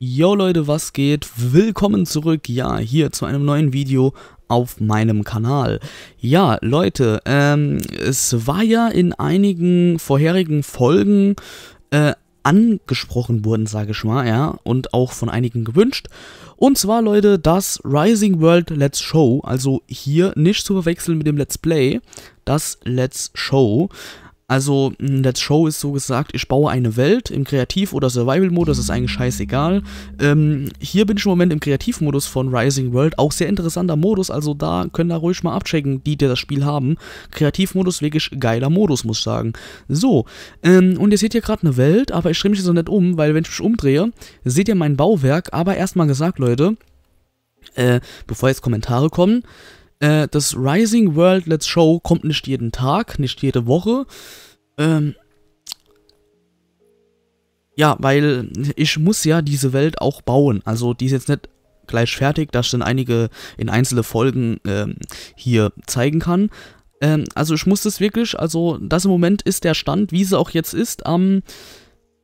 Yo Leute, was geht? Willkommen zurück, ja, hier zu einem neuen Video auf meinem Kanal. Ja, Leute, ähm, es war ja in einigen vorherigen Folgen äh, angesprochen worden, sage ich mal, ja, und auch von einigen gewünscht. Und zwar, Leute, das Rising World Let's Show, also hier nicht zu verwechseln mit dem Let's Play, das Let's Show, also, hm, das Show ist so gesagt, ich baue eine Welt im Kreativ- oder Survival-Modus, ist eigentlich scheißegal. Ähm, hier bin ich im Moment im Kreativmodus von Rising World, auch sehr interessanter Modus, also da können da ruhig mal abchecken, die, die das Spiel haben. Kreativmodus, wirklich geiler Modus, muss ich sagen. So, ähm, und ihr seht hier gerade eine Welt, aber ich drehe mich jetzt noch nicht um, weil wenn ich mich umdrehe, seht ihr mein Bauwerk, aber erstmal gesagt, Leute, äh, bevor jetzt Kommentare kommen, äh, das Rising World Let's Show kommt nicht jeden Tag, nicht jede Woche. Ähm, ja, weil ich muss ja diese Welt auch bauen. Also die ist jetzt nicht gleich fertig, dass ich dann einige in einzelne Folgen ähm, hier zeigen kann. Ähm, also ich muss das wirklich, also das im Moment ist der Stand, wie sie auch jetzt ist, am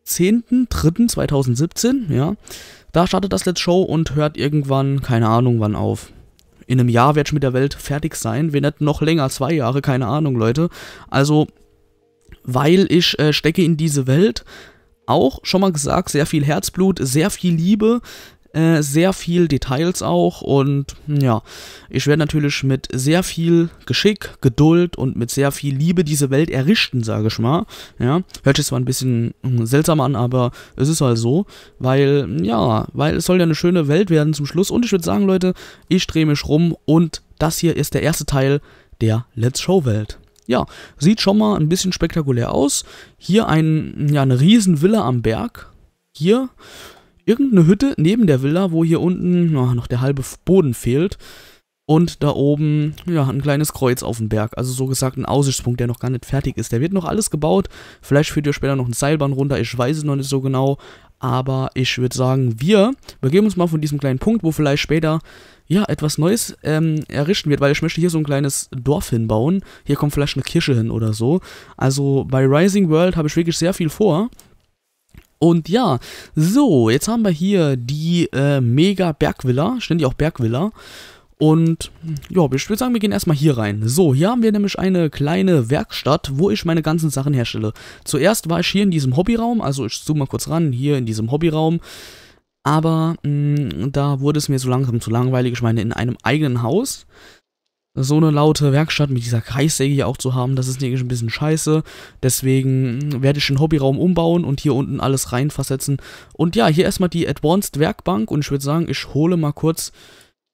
10.03.2017, ja. Da startet das Let's Show und hört irgendwann, keine Ahnung wann auf. In einem Jahr werde ich mit der Welt fertig sein, wenn nicht noch länger, zwei Jahre, keine Ahnung, Leute. Also weil ich äh, stecke in diese Welt. Auch schon mal gesagt, sehr viel Herzblut, sehr viel Liebe, äh, sehr viel Details auch. Und hm, ja, ich werde natürlich mit sehr viel Geschick, Geduld und mit sehr viel Liebe diese Welt errichten, sage ich mal. Ja, hört sich zwar ein bisschen hm, seltsam an, aber es ist halt so, weil, ja, weil es soll ja eine schöne Welt werden zum Schluss. Und ich würde sagen, Leute, ich drehe mich rum und das hier ist der erste Teil der Let's Show Welt ja, sieht schon mal ein bisschen spektakulär aus. Hier ein, ja, eine riesen Villa am Berg. Hier irgendeine Hütte neben der Villa, wo hier unten oh, noch der halbe Boden fehlt. Und da oben, ja, ein kleines Kreuz auf dem Berg. Also so gesagt ein Aussichtspunkt, der noch gar nicht fertig ist. Der wird noch alles gebaut. Vielleicht führt ihr später noch eine Seilbahn runter. Ich weiß es noch nicht so genau. Aber ich würde sagen, wir begeben uns mal von diesem kleinen Punkt, wo vielleicht später ja, etwas Neues ähm, errichten wird, weil ich möchte hier so ein kleines Dorf hinbauen. Hier kommt vielleicht eine Kirche hin oder so. Also bei Rising World habe ich wirklich sehr viel vor. Und ja, so, jetzt haben wir hier die äh, Mega Bergvilla, stehen die auch Bergvilla. Und ja, ich würde sagen, wir gehen erstmal hier rein. So, hier haben wir nämlich eine kleine Werkstatt, wo ich meine ganzen Sachen herstelle. Zuerst war ich hier in diesem Hobbyraum, also ich zoome mal kurz ran, hier in diesem Hobbyraum. Aber mh, mm, da wurde es mir so langsam zu langweilig. Ich meine, in einem eigenen Haus so eine laute Werkstatt mit dieser Kreissäge hier auch zu haben, das ist nämlich ein bisschen scheiße. Deswegen mm, werde ich den Hobbyraum umbauen und hier unten alles reinversetzen. Und ja, hier erstmal die Advanced Werkbank und ich würde sagen, ich hole mal kurz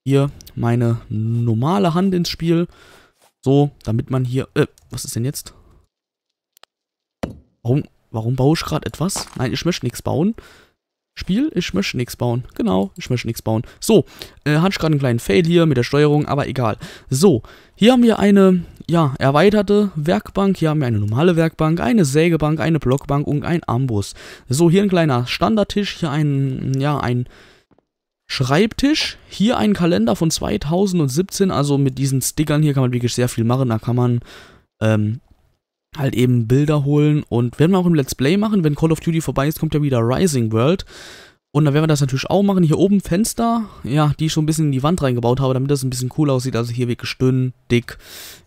hier meine normale Hand ins Spiel. So, damit man hier... Äh, was ist denn jetzt? Warum, warum baue ich gerade etwas? Nein, ich möchte nichts bauen. Spiel, ich möchte nichts bauen. Genau, ich möchte nichts bauen. So, äh, hatte ich gerade einen kleinen Fail hier mit der Steuerung, aber egal. So, hier haben wir eine, ja, erweiterte Werkbank, hier haben wir eine normale Werkbank, eine Sägebank, eine Blockbank und ein Ambus. So, hier ein kleiner Standardtisch, hier ein, ja, ein... Schreibtisch, hier ein Kalender von 2017, also mit diesen Stickern hier kann man wirklich sehr viel machen, da kann man ähm, halt eben Bilder holen und werden wir auch im Let's Play machen. Wenn Call of Duty vorbei ist, kommt ja wieder Rising World. Und dann werden wir das natürlich auch machen. Hier oben Fenster, ja, die ich schon ein bisschen in die Wand reingebaut habe, damit das ein bisschen cool aussieht. Also hier wirklich dünn, dick.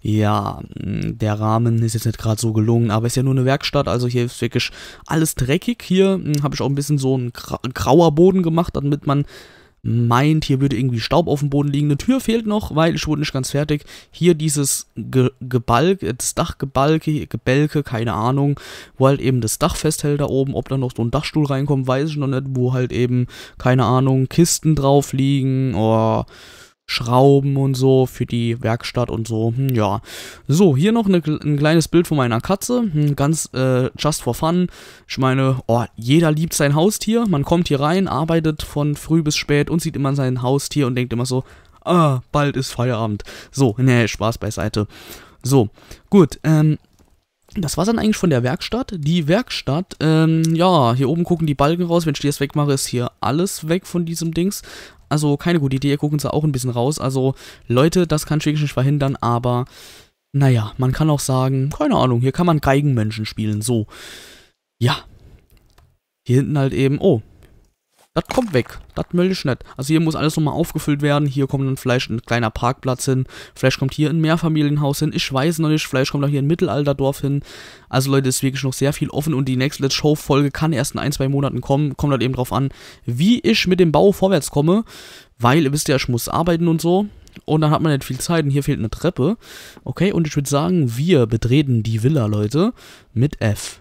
Ja, mm, der Rahmen ist jetzt nicht gerade so gelungen, aber ist ja nur eine Werkstatt. Also hier ist wirklich alles dreckig. Hier mm, habe ich auch ein bisschen so ein grauer Boden gemacht, damit man meint, hier würde irgendwie Staub auf dem Boden liegen. Eine Tür fehlt noch, weil ich wurde nicht ganz fertig. Hier dieses Ge Gebalke, äh, das Dachgebalke, Gebälke, keine Ahnung, wo halt eben das Dach festhält da oben. Ob da noch so ein Dachstuhl reinkommt, weiß ich noch nicht. Wo halt eben, keine Ahnung, Kisten drauf liegen oder oh. Schrauben und so für die Werkstatt und so. Hm, ja. So, hier noch ne, ein kleines Bild von meiner Katze. Hm, ganz äh, just for fun. Ich meine, oh, jeder liebt sein Haustier. Man kommt hier rein, arbeitet von früh bis spät und sieht immer sein Haustier und denkt immer so, ah, bald ist Feierabend. So, ne, Spaß beiseite. So, gut, ähm, das war dann eigentlich von der Werkstatt. Die Werkstatt, ähm, ja, hier oben gucken die Balken raus. Wenn ich die jetzt wegmache, ist hier alles weg von diesem Dings. Also keine gute Idee, gucken sie auch ein bisschen raus. Also Leute, das kann Schwedisch nicht verhindern, aber naja, man kann auch sagen, keine Ahnung, hier kann man Geigenmenschen spielen, so. Ja. Hier hinten halt eben, oh, das kommt weg. Das melde ich nicht. Also hier muss alles nochmal aufgefüllt werden. Hier kommt dann vielleicht ein kleiner Parkplatz hin. Vielleicht kommt hier ein Mehrfamilienhaus hin. Ich weiß noch nicht. Vielleicht kommt auch hier ein Mittelalterdorf hin. Also Leute, ist wirklich noch sehr viel offen. Und die nächste Let's Show-Folge kann erst in ein, zwei Monaten kommen. Kommt halt eben drauf an, wie ich mit dem Bau vorwärts komme. Weil, ihr wisst ja, ich muss arbeiten und so. Und dann hat man nicht viel Zeit und hier fehlt eine Treppe. Okay, und ich würde sagen, wir betreten die Villa, Leute, mit F.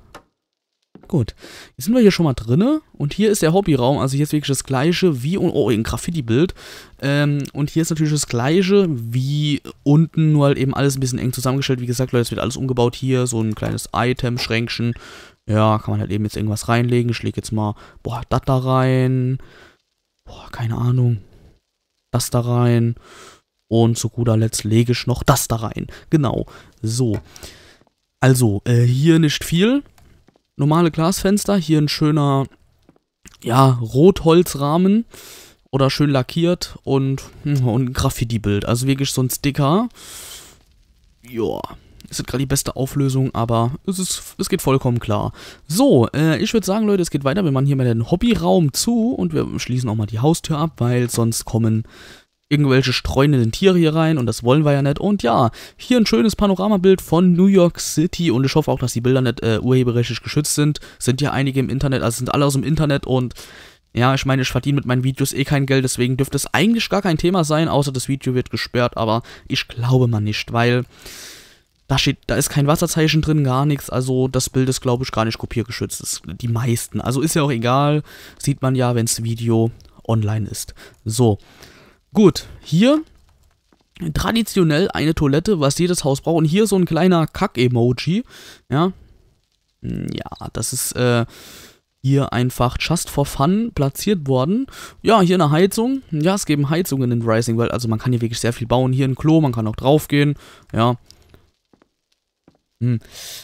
Gut, jetzt sind wir hier schon mal drinne und hier ist der Hobbyraum, also hier ist wirklich das gleiche wie, oh, ein Graffiti-Bild. Ähm, und hier ist natürlich das gleiche wie unten, nur halt eben alles ein bisschen eng zusammengestellt. Wie gesagt, Leute, es wird alles umgebaut hier, so ein kleines Item-Schränkchen. Ja, kann man halt eben jetzt irgendwas reinlegen. Ich lege jetzt mal, boah, das da rein. Boah, keine Ahnung. Das da rein. Und zu guter Letzt lege ich noch das da rein. Genau, so. Also, äh, hier nicht viel normale Glasfenster, hier ein schöner, ja, Rotholzrahmen oder schön lackiert und, hm, und ein Graffiti-Bild. Also wirklich so ein Sticker. Joa. Ist gerade die beste Auflösung, aber es, ist, es geht vollkommen klar. So, äh, ich würde sagen, Leute, es geht weiter. Wir machen hier mal den Hobbyraum zu und wir schließen auch mal die Haustür ab, weil sonst kommen irgendwelche streunenden Tiere hier rein und das wollen wir ja nicht. Und ja, hier ein schönes Panoramabild von New York City und ich hoffe auch, dass die Bilder nicht äh, urheberrechtlich geschützt sind. Sind ja einige im Internet, also sind alle aus dem Internet und ja, ich meine, ich verdiene mit meinen Videos eh kein Geld, deswegen dürfte es eigentlich gar kein Thema sein, außer das Video wird gesperrt, aber ich glaube mal nicht, weil da steht, da ist kein Wasserzeichen drin, gar nichts, also das Bild ist, glaube ich, gar nicht kopiergeschützt, ist die meisten. Also ist ja auch egal, sieht man ja, wenn das Video online ist. So, Gut, hier traditionell eine Toilette, was jedes Haus braucht. Und hier so ein kleiner Kack-Emoji. Ja. Hm, ja, das ist äh, hier einfach just for fun platziert worden. Ja, hier eine Heizung. Ja, es geben Heizungen in Rising World. Also man kann hier wirklich sehr viel bauen. Hier ein Klo, man kann auch draufgehen. Ja, hm.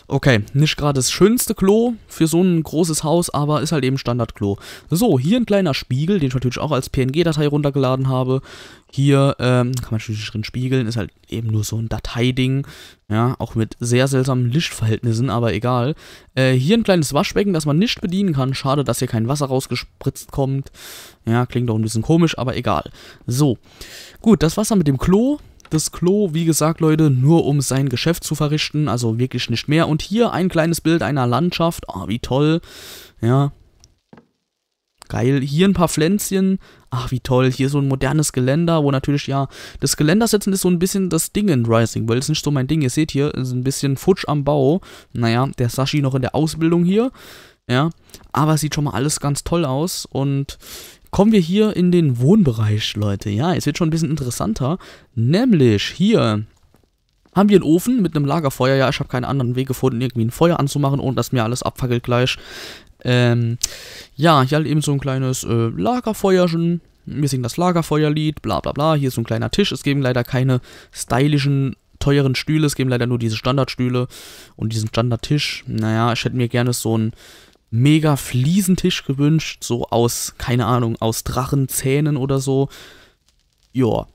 Okay, nicht gerade das schönste Klo für so ein großes Haus, aber ist halt eben Standardklo. So, hier ein kleiner Spiegel, den ich natürlich auch als PNG-Datei runtergeladen habe. Hier ähm, kann man natürlich drin spiegeln, ist halt eben nur so ein Dateiding. Ja, auch mit sehr seltsamen Lichtverhältnissen, aber egal. Äh, hier ein kleines Waschbecken, das man nicht bedienen kann. Schade, dass hier kein Wasser rausgespritzt kommt. Ja, klingt doch ein bisschen komisch, aber egal. So, gut, das Wasser mit dem Klo das Klo, wie gesagt, Leute, nur um sein Geschäft zu verrichten, also wirklich nicht mehr. Und hier ein kleines Bild einer Landschaft, ah, oh, wie toll, ja. Geil, hier ein paar Pflänzchen, ach wie toll, hier so ein modernes Geländer, wo natürlich, ja, das Geländer setzen ist so ein bisschen das Ding in Rising World, ist nicht so mein Ding, ihr seht hier, ist ein bisschen futsch am Bau, naja, der Sashi noch in der Ausbildung hier, ja, aber sieht schon mal alles ganz toll aus und kommen wir hier in den Wohnbereich, Leute. Ja, es wird schon ein bisschen interessanter. Nämlich hier haben wir einen Ofen mit einem Lagerfeuer. Ja, ich habe keinen anderen Weg gefunden, irgendwie ein Feuer anzumachen, ohne dass mir alles abfackelt gleich. Ähm, ja, hier halt eben so ein kleines äh, Lagerfeuerchen. Wir singen das Lagerfeuerlied, bla bla bla. Hier ist so ein kleiner Tisch. Es geben leider keine stylischen, teuren Stühle. Es geben leider nur diese Standardstühle und diesen Standardtisch. Naja, ich hätte mir gerne so ein mega Fliesentisch gewünscht, so aus, keine Ahnung, aus Drachenzähnen oder so. Ja.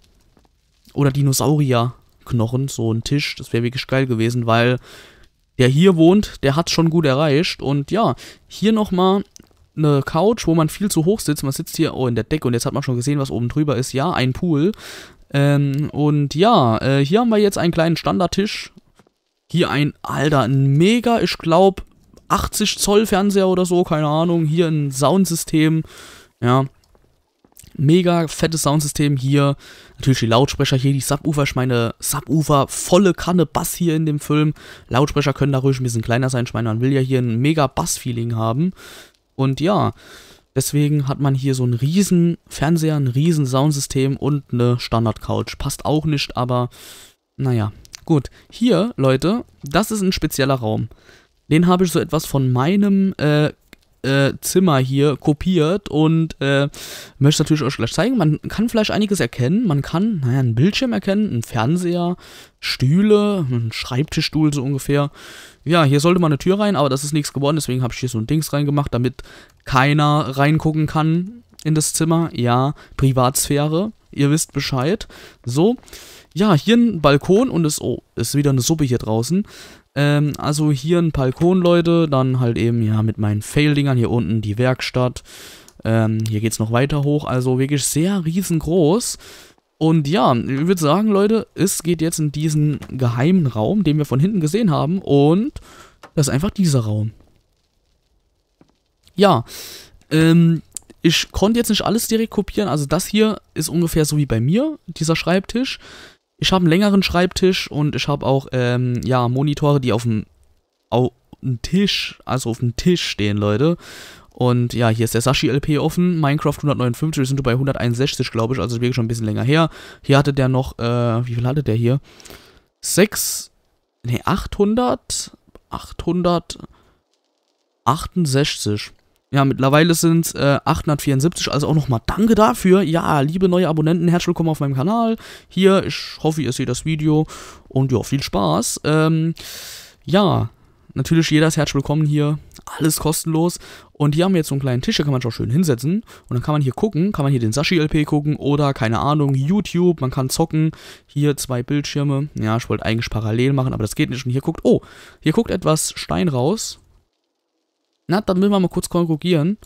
Oder Dinosaurierknochen, so ein Tisch, das wäre wirklich geil gewesen, weil der hier wohnt, der hat schon gut erreicht. Und ja, hier nochmal eine Couch, wo man viel zu hoch sitzt. Man sitzt hier oh, in der Decke und jetzt hat man schon gesehen, was oben drüber ist. Ja, ein Pool. Ähm, und ja, äh, hier haben wir jetzt einen kleinen Standardtisch. Hier ein, Alter, ein mega, ich glaube, 80 Zoll Fernseher oder so, keine Ahnung. Hier ein Soundsystem, ja. Mega fettes Soundsystem hier. Natürlich die Lautsprecher hier, die Subwoofer. Ich meine, Subwoofer, volle Kanne Bass hier in dem Film. Lautsprecher können da ruhig ein bisschen kleiner sein. Ich meine, man will ja hier ein mega Bass-Feeling haben. Und ja, Deswegen hat man hier so einen riesen Fernseher, ein riesen Soundsystem und eine Standard-Couch. Passt auch nicht, aber naja. Gut, hier, Leute, das ist ein spezieller Raum den habe ich so etwas von meinem äh, äh, Zimmer hier kopiert und äh, möchte natürlich euch gleich zeigen. Man kann vielleicht einiges erkennen. Man kann, naja, einen Bildschirm erkennen, einen Fernseher, Stühle, einen Schreibtischstuhl so ungefähr. Ja, hier sollte mal eine Tür rein, aber das ist nichts geworden, deswegen habe ich hier so ein Dings reingemacht, damit keiner reingucken kann in das Zimmer. Ja, Privatsphäre, ihr wisst Bescheid. So, ja, hier ein Balkon und es, oh, ist wieder eine Suppe hier draußen. Ähm, also hier ein Balkon, Leute. Dann halt eben ja mit meinen Fail-Dingern hier unten die Werkstatt. Ähm, hier es noch weiter hoch. Also wirklich sehr riesengroß. Und ja, ich würde sagen, Leute, es geht jetzt in diesen geheimen Raum, den wir von hinten gesehen haben. Und das ist einfach dieser Raum. Ja, ähm, ich konnte jetzt nicht alles direkt kopieren. Also das hier ist ungefähr so wie bei mir, dieser Schreibtisch. Ich habe einen längeren Schreibtisch und ich habe auch ähm, ja, Monitore, die auf dem auf Tisch, also auf dem Tisch stehen, Leute. Und ja, hier ist der Sashi LP offen. Minecraft 159, wir sind bei 161, glaube ich, also wirklich schon ein bisschen länger her. Hier hatte der noch, äh, wie viel hatte der hier? 6, ne, 800, 868. Ja, mittlerweile sind es äh, 874, also auch nochmal danke dafür. Ja, liebe neue Abonnenten, herzlich willkommen auf meinem Kanal. Hier, ich hoffe, ihr seht das Video und ja, viel Spaß. Ähm, ja, natürlich jeder ist herzlich willkommen hier, alles kostenlos. Und hier haben wir jetzt so einen kleinen Tisch, da kann man schon schön hinsetzen. Und dann kann man hier gucken, kann man hier den Sashi-LP gucken oder, keine Ahnung, YouTube, man kann zocken. Hier zwei Bildschirme, ja, ich wollte eigentlich parallel machen, aber das geht nicht. Und hier guckt, oh, hier guckt etwas Stein raus na, dann müssen wir mal kurz konkurrieren.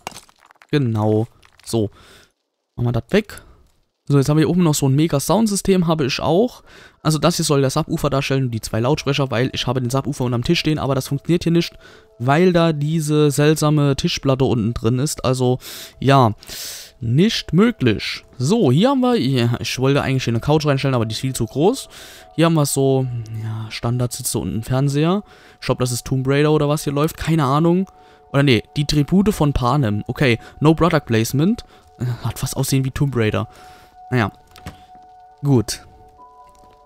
Genau. So. Machen wir das weg. So, jetzt haben wir hier oben noch so ein mega Soundsystem, habe ich auch. Also das hier soll der Subufer darstellen und die zwei Lautsprecher, weil ich habe den Subufer unterm Tisch stehen, aber das funktioniert hier nicht, weil da diese seltsame Tischplatte unten drin ist. Also, ja, nicht möglich. So, hier haben wir, ja, ich wollte eigentlich hier eine Couch reinstellen, aber die ist viel zu groß. Hier haben wir so, ja, Standard Standardsitze und einen Fernseher. Ich glaube, das ist Tomb Raider oder was hier läuft, keine Ahnung. Oder nee, die Tribute von Panem. Okay, no product placement. Äh, hat fast aussehen wie Tomb Raider. Naja. Gut.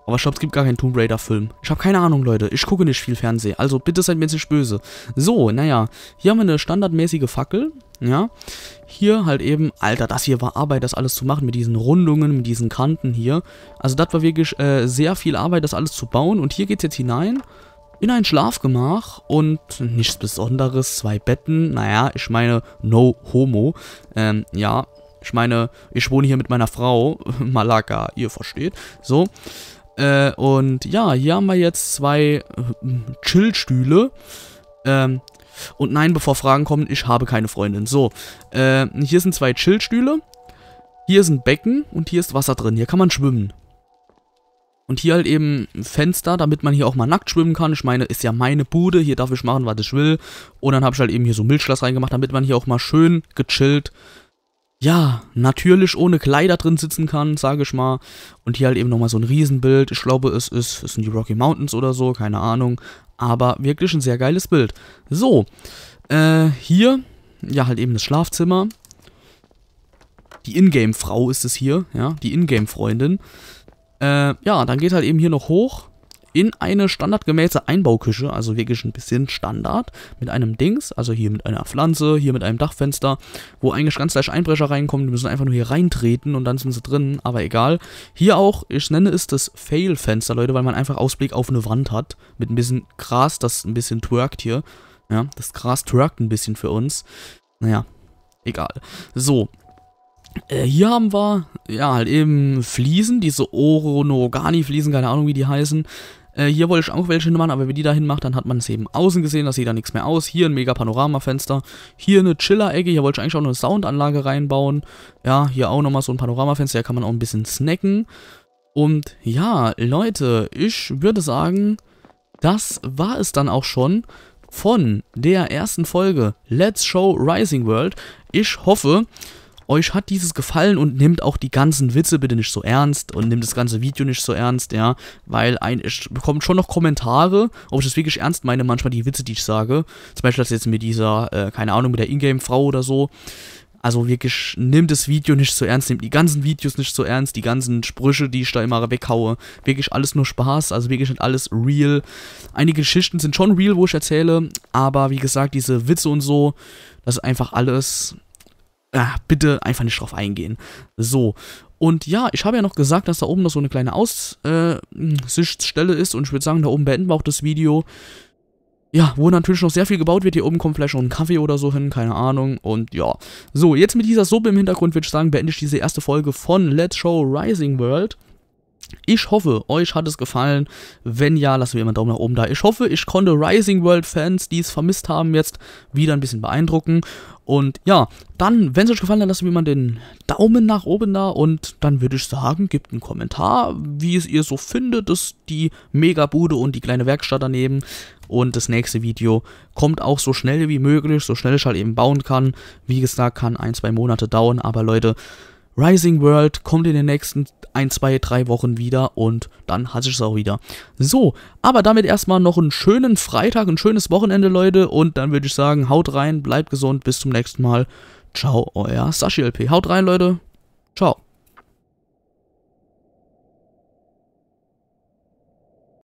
Aber ich glaube, es gibt gar keinen Tomb Raider-Film. Ich habe keine Ahnung, Leute. Ich gucke nicht viel Fernsehen. Also bitte seid mir jetzt nicht böse. So, naja. Hier haben wir eine standardmäßige Fackel. Ja. Hier halt eben... Alter, das hier war Arbeit, das alles zu machen. Mit diesen Rundungen, mit diesen Kanten hier. Also das war wirklich äh, sehr viel Arbeit, das alles zu bauen. Und hier geht es jetzt hinein in ein Schlafgemach und nichts Besonderes, zwei Betten, naja, ich meine, no homo, ähm, ja, ich meine, ich wohne hier mit meiner Frau, Malaka, ihr versteht, so, äh, und ja, hier haben wir jetzt zwei äh, Chillstühle, ähm, und nein, bevor Fragen kommen, ich habe keine Freundin, so, äh, hier sind zwei Chillstühle, hier ist ein Becken und hier ist Wasser drin, hier kann man schwimmen, und hier halt eben ein Fenster, damit man hier auch mal nackt schwimmen kann. Ich meine, ist ja meine Bude, hier darf ich machen, was ich will. Und dann habe ich halt eben hier so Milchglas reingemacht, damit man hier auch mal schön gechillt, ja, natürlich ohne Kleider drin sitzen kann, sage ich mal. Und hier halt eben nochmal so ein Riesenbild. Ich glaube, es, ist, es sind die Rocky Mountains oder so, keine Ahnung. Aber wirklich ein sehr geiles Bild. So, äh, hier, ja, halt eben das Schlafzimmer. Die Ingame-Frau ist es hier, ja, die Ingame-Freundin. Äh, ja, dann geht halt eben hier noch hoch in eine standardgemäße Einbauküche, also wirklich ein bisschen Standard, mit einem Dings, also hier mit einer Pflanze, hier mit einem Dachfenster, wo eigentlich ganz leicht Einbrecher reinkommen, die müssen einfach nur hier reintreten und dann sind sie drin, aber egal. Hier auch, ich nenne es das Fail-Fenster, Leute, weil man einfach Ausblick auf eine Wand hat, mit ein bisschen Gras, das ein bisschen twerkt hier. Ja, das Gras twerkt ein bisschen für uns. Naja, egal. So, äh, hier haben wir, ja, halt eben Fliesen, diese Oronogani-Fliesen, keine Ahnung, wie die heißen. Äh, hier wollte ich auch welche machen, aber wenn die da hinmacht, dann hat man es eben außen gesehen, da sieht da nichts mehr aus. Hier ein mega Panoramafenster, hier eine Chiller-Ecke, hier wollte ich eigentlich auch eine Soundanlage reinbauen. Ja, hier auch nochmal so ein Panoramafenster, da kann man auch ein bisschen snacken. Und ja, Leute, ich würde sagen, das war es dann auch schon von der ersten Folge Let's Show Rising World. Ich hoffe, euch hat dieses gefallen und nehmt auch die ganzen Witze bitte nicht so ernst und nehmt das ganze Video nicht so ernst, ja, weil ein, ich bekomme schon noch Kommentare, ob ich das wirklich ernst meine, manchmal die Witze, die ich sage. Zum Beispiel das jetzt mit dieser, äh, keine Ahnung, mit der Ingame-Frau oder so. Also wirklich, nehmt das Video nicht so ernst, nehmt die ganzen Videos nicht so ernst, die ganzen Sprüche, die ich da immer weghaue. Wirklich alles nur Spaß, also wirklich nicht alles real. Einige Geschichten sind schon real, wo ich erzähle, aber wie gesagt, diese Witze und so, das ist einfach alles ah, bitte einfach nicht drauf eingehen. So. Und ja, ich habe ja noch gesagt, dass da oben noch so eine kleine äh, Aussichtsstelle äh, ist und ich würde sagen, da oben beenden wir auch das Video. Ja, wo natürlich noch sehr viel gebaut wird. Hier oben kommt vielleicht noch ein Kaffee oder so hin, keine Ahnung. Und ja. So, jetzt mit dieser Suppe im Hintergrund würde ich sagen, beende ich diese erste Folge von Let's Show Rising World. Ich hoffe, euch hat es gefallen. Wenn ja, lasst mir mal einen Daumen nach oben da. Ich hoffe, ich konnte Rising World Fans, die es vermisst haben, jetzt wieder ein bisschen beeindrucken. Und ja, dann, wenn es euch gefallen hat, lasst mir mal den Daumen nach oben da. Und dann würde ich sagen, gebt einen Kommentar, wie es ihr so findet, dass die Megabude und die kleine Werkstatt daneben. Und das nächste Video kommt auch so schnell wie möglich, so schnell ich halt eben bauen kann. Wie gesagt, kann ein, zwei Monate dauern. Aber Leute, Rising World kommt in den nächsten 1, 2, 3 Wochen wieder und dann hasse ich es auch wieder. So, aber damit erstmal noch einen schönen Freitag, ein schönes Wochenende, Leute. Und dann würde ich sagen, haut rein, bleibt gesund, bis zum nächsten Mal. Ciao, euer Sashi LP. Haut rein, Leute. Ciao.